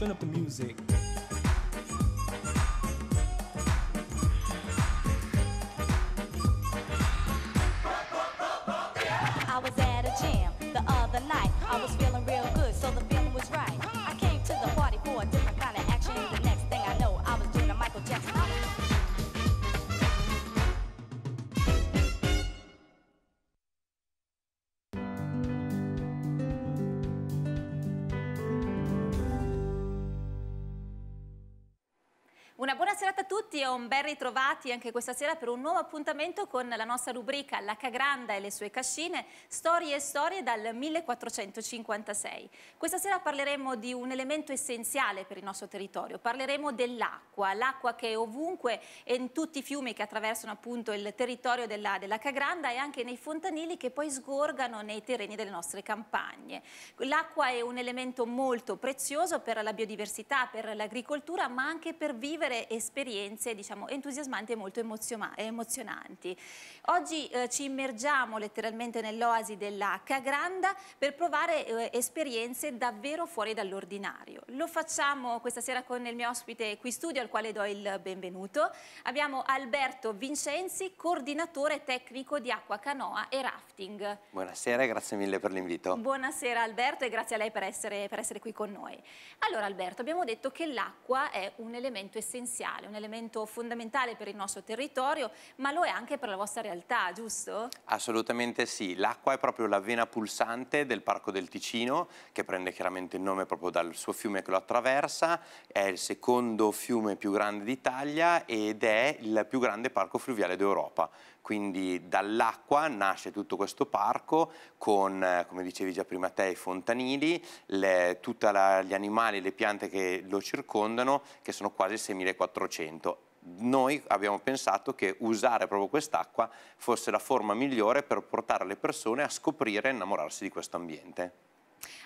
turn up the music. I was at a gym the other night Una buona serata a tutti e un ben ritrovati anche questa sera per un nuovo appuntamento con la nostra rubrica La Cagranda e le sue cascine, storie e storie dal 1456. Questa sera parleremo di un elemento essenziale per il nostro territorio, parleremo dell'acqua, l'acqua che è ovunque e in tutti i fiumi che attraversano appunto il territorio della, della Cagranda e anche nei fontanili che poi sgorgano nei terreni delle nostre campagne. L'acqua è un elemento molto prezioso per la biodiversità, per l'agricoltura ma anche per vivere vivere esperienze diciamo, entusiasmanti e molto emozionanti. Oggi eh, ci immergiamo letteralmente nell'oasi della Cagranda per provare eh, esperienze davvero fuori dall'ordinario. Lo facciamo questa sera con il mio ospite qui studio al quale do il benvenuto. Abbiamo Alberto Vincenzi, coordinatore tecnico di acqua canoa e rafting. Buonasera e grazie mille per l'invito. Buonasera Alberto e grazie a lei per essere, per essere qui con noi. Allora Alberto, abbiamo detto che l'acqua è un elemento essenziale essenziale, un elemento fondamentale per il nostro territorio, ma lo è anche per la vostra realtà, giusto? Assolutamente sì, l'acqua è proprio la vena pulsante del Parco del Ticino, che prende chiaramente il nome proprio dal suo fiume che lo attraversa, è il secondo fiume più grande d'Italia ed è il più grande parco fluviale d'Europa quindi dall'acqua nasce tutto questo parco con, eh, come dicevi già prima te, i fontanili, tutti gli animali, e le piante che lo circondano, che sono quasi 6.400 noi abbiamo pensato che usare proprio quest'acqua fosse la forma migliore per portare le persone a scoprire e innamorarsi di questo ambiente.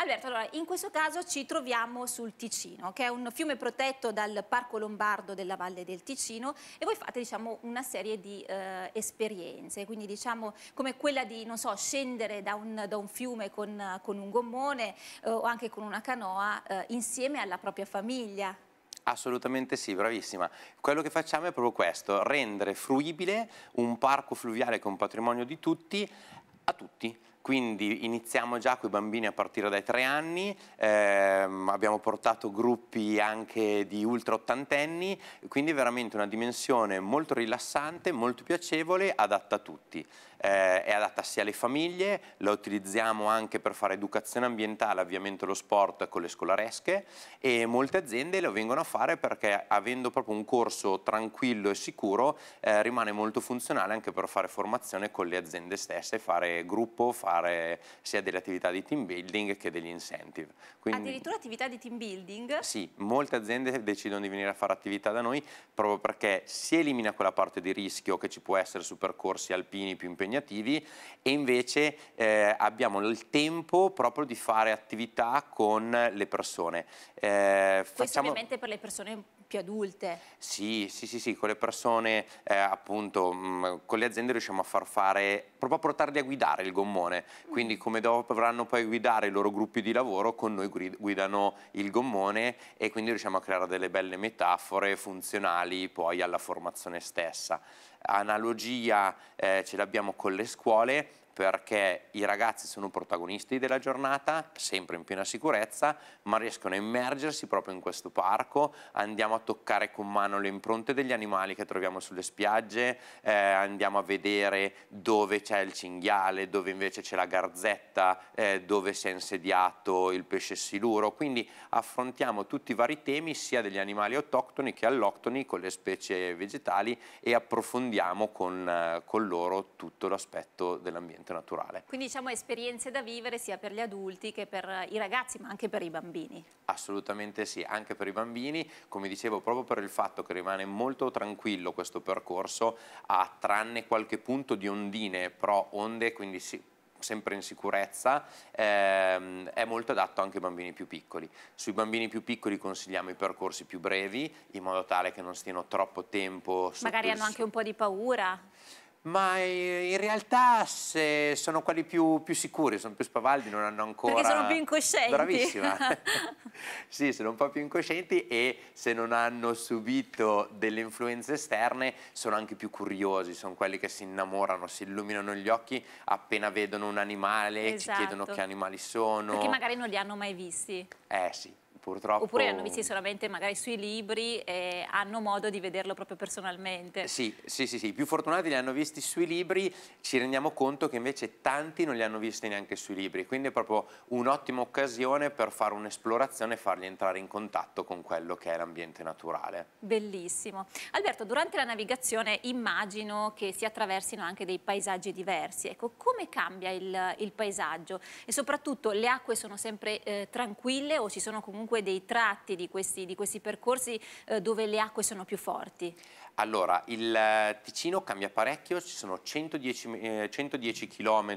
Alberto, allora, in questo caso ci troviamo sul Ticino, che è un fiume protetto dal Parco Lombardo della Valle del Ticino e voi fate diciamo, una serie di eh, esperienze, quindi diciamo come quella di so, scendere da un, da un, fiume con, con un gommone eh, o anche con una canoa eh, insieme alla propria famiglia. Assolutamente sì, bravissima. Quello che facciamo è proprio questo, rendere fruibile un parco fluviale che è un patrimonio di tutti a tutti quindi iniziamo già con i bambini a partire dai tre anni, ehm, abbiamo portato gruppi anche di ultra ottantenni, quindi veramente una dimensione molto rilassante, molto piacevole, adatta a tutti eh, è adatta sia alle famiglie, la utilizziamo anche per fare educazione ambientale, avviamento dello sport con le scolaresche e molte aziende lo vengono a fare perché avendo proprio un corso tranquillo e sicuro eh, rimane molto funzionale anche per fare formazione con le aziende stesse, fare gruppo, fare sia delle attività di team building che degli incentive. Quindi, Addirittura attività di team building? Sì, molte aziende decidono di venire a fare attività da noi proprio perché si elimina quella parte di rischio che ci può essere su percorsi alpini più impegnativi impegnativi e invece eh, abbiamo il tempo proprio di fare attività con le persone. Eh, Questo ovviamente per le persone più adulte. Sì, sì, sì, sì con le persone, eh, appunto, mh, mm, con le aziende riusciamo a far fare, proprio a portarli a guidare il gommone, quindi mm. come dovranno poi guidare i loro gruppi di lavoro, con noi guidano il gommone e quindi riusciamo a creare delle belle metafore funzionali poi alla formazione stessa. Analogia eh, ce l'abbiamo con le scuole, perché i ragazzi sono protagonisti della giornata, sempre in piena sicurezza, ma riescono a immergersi proprio in questo parco, andiamo a toccare con mano le impronte degli animali che troviamo sulle spiagge, eh, andiamo a vedere dove c'è il cinghiale, dove invece c'è la garzetta, eh, dove si è insediato il pesce siluro, quindi affrontiamo tutti i vari temi sia degli animali autoctoni che alloctoni con le specie vegetali e approfondiamo con, eh, con loro tutto l'aspetto dell'ambiente assolutamente naturale. Quindi diciamo esperienze da vivere sia per gli adulti che per i ragazzi ma anche per i bambini. Assolutamente sì, anche per i bambini, come dicevo proprio per il fatto che rimane molto tranquillo questo percorso, a tranne qualche punto di ondine, pro onde, quindi sì, sempre in sicurezza, ehm, è molto adatto anche ai bambini più piccoli. Sui bambini più piccoli consigliamo i percorsi più brevi, in modo tale che non stiano troppo tempo... Magari hanno anche un po' di paura. Ma eh, in realtà sono quelli più, più, sicuri, sono più spavaldi, non hanno ancora... Perché sono più incoscienti. Bravissima. sì, sono un po' più incoscienti e se non hanno subito delle influenze esterne sono anche più curiosi, sono quelli che si innamorano, si illuminano gli occhi appena vedono un animale, esatto. ci chiedono esatto. che animali sono. Perché magari non li hanno mai visti. Eh sì purtroppo... Oppure hanno visti solamente magari sui libri e hanno modo di vederlo proprio personalmente. Sì, sì, sì, sì, i più fortunati li hanno visti sui libri, ci rendiamo conto che invece tanti non li hanno visti neanche sui libri, quindi è proprio un'ottima occasione per fare un'esplorazione e farli entrare in contatto con quello che è l'ambiente naturale. Bellissimo. Alberto, durante la navigazione immagino che si attraversino anche dei paesaggi diversi, ecco come cambia il, il paesaggio e soprattutto le acque sono sempre eh, tranquille o ci sono comunque comunque dei tratti di questi, di questi percorsi eh, dove le acque sono più forti? Allora, il eh, Ticino cambia parecchio, ci sono 110, eh, 110 km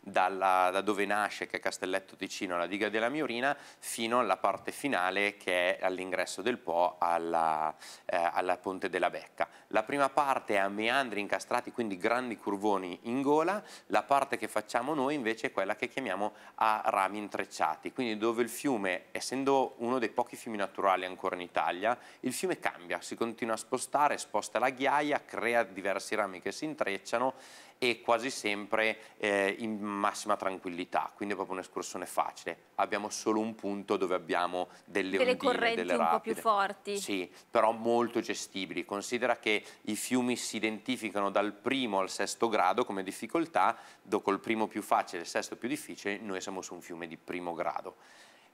dalla, da dove nasce, che è Castelletto Ticino, alla diga della Miorina, fino alla parte finale che è all'ingresso del Po alla, eh, alla, Ponte della Becca. La prima parte è a meandri incastrati, quindi grandi curvoni in gola, la parte che facciamo noi invece è quella che chiamiamo a rami intrecciati, quindi dove il fiume, essendo uno dei pochi fiumi naturali ancora in Italia, il fiume cambia, si continua a spostare, spostare esposta alla ghiaia, crea diversi rami che si intrecciano e quasi sempre eh, in massima tranquillità, quindi è proprio un'escursione facile. Abbiamo solo un punto dove abbiamo delle, delle ondine, correnti delle un rapide. po' più forti. Sì, però molto gestibili. Considera che i fiumi si identificano dal primo al sesto grado come difficoltà, dopo il primo più facile e il sesto più difficile, noi siamo su un fiume di primo grado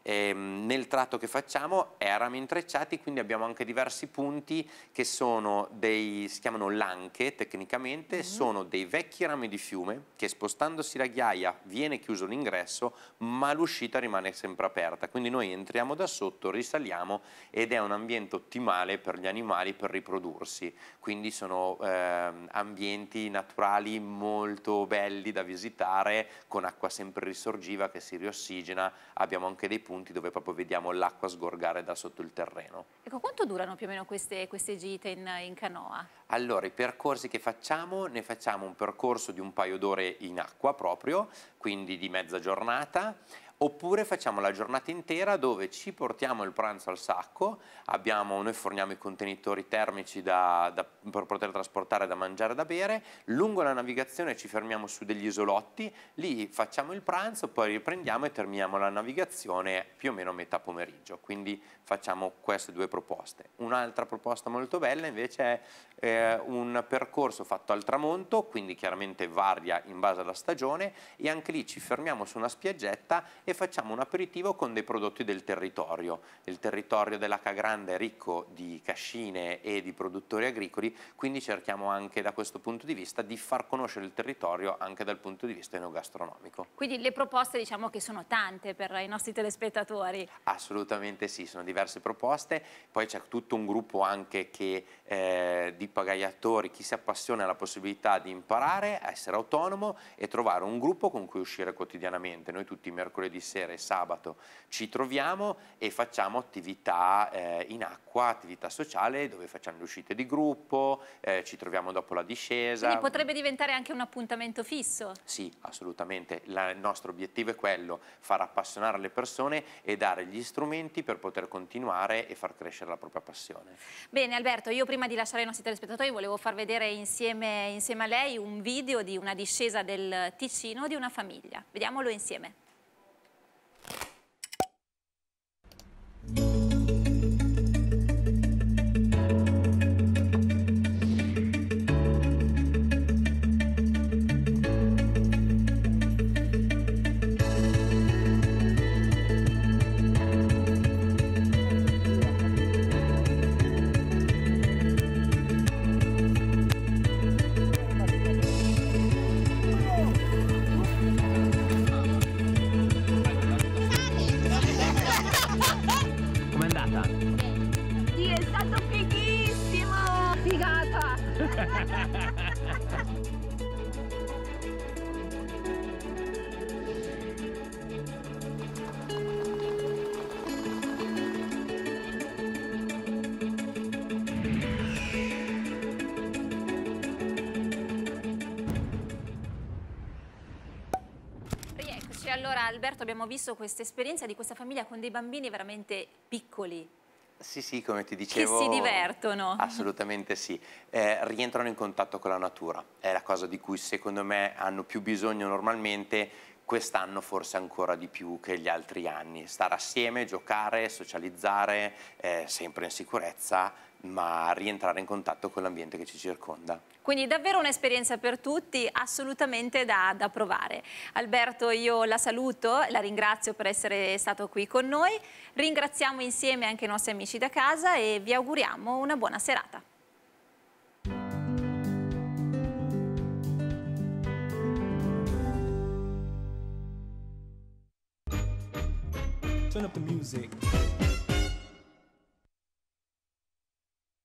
eh, nel tratto che facciamo è a rami intrecciati, quindi abbiamo anche diversi punti che sono dei, si chiamano lanche tecnicamente, mm -hmm. sono dei vecchi rami di fiume che spostandosi la ghiaia viene chiuso l'ingresso, ma l'uscita rimane sempre aperta. Quindi noi entriamo da sotto, risaliamo ed è un ambiente ottimale per gli animali per riprodursi. Quindi sono eh, ambienti naturali molto belli da visitare con acqua sempre risorgiva che si riossigena, abbiamo anche dei punti punti dove proprio vediamo l'acqua sgorgare da sotto il terreno. Ecco, quanto durano più o meno queste, queste gite in, in, canoa? Allora, i percorsi che facciamo, ne facciamo un percorso di un paio d'ore in acqua proprio, quindi di mezza giornata, oppure facciamo la giornata intera dove ci portiamo il pranzo al sacco, abbiamo, noi forniamo i contenitori termici da, da, per poter trasportare da mangiare e da bere, lungo la navigazione ci fermiamo su degli isolotti, lì facciamo il pranzo, poi riprendiamo e terminiamo la navigazione più o meno a metà pomeriggio, quindi facciamo queste due proposte. Un'altra proposta molto bella invece è eh, un percorso fatto al tramonto, quindi chiaramente varia in base alla stagione e anche lì ci fermiamo su una spiaggetta e e facciamo un aperitivo con dei prodotti del territorio. Il territorio dell'H Grande è ricco di cascine e di produttori agricoli, quindi cerchiamo anche da questo punto di vista di far conoscere il territorio anche dal punto di vista enogastronomico. Quindi le proposte diciamo che sono tante per i nostri telespettatori? Assolutamente sì, sono diverse proposte, poi c'è tutto un gruppo anche che, eh, di pagaiatori, chi si appassiona ha la possibilità di imparare, essere autonomo e trovare un gruppo con cui uscire quotidianamente. Noi tutti i mercoledì mercoledì sera e sabato ci troviamo e facciamo attività eh, in acqua, attività sociale dove facciamo le uscite di gruppo, eh, ci troviamo dopo la discesa. Quindi potrebbe diventare anche un appuntamento fisso? Sì, assolutamente. La, il nostro obiettivo è quello, far appassionare le persone e dare gli strumenti per poter continuare e far crescere la propria passione. Bene Alberto, io prima di lasciare i nostri telespettatori volevo far vedere insieme, insieme a lei un video di una discesa del Ticino di una famiglia. Vediamolo insieme. allora Alberto abbiamo visto questa esperienza di questa famiglia con dei bambini veramente piccoli. Sì, sì, come ti dicevo. Che si divertono. Assolutamente sì. Eh, rientrano in contatto con la natura. È la cosa di cui secondo me hanno più bisogno normalmente quest'anno forse ancora di più che gli altri anni. Stare assieme, giocare, socializzare, eh, sempre in sicurezza, ma rientrare in contatto con l'ambiente che ci circonda. Quindi davvero un'esperienza per tutti, assolutamente da, da, provare. Alberto, io la saluto, la ringrazio per essere stato qui con noi, ringraziamo insieme anche i nostri amici da casa e vi auguriamo una buona serata. up the music.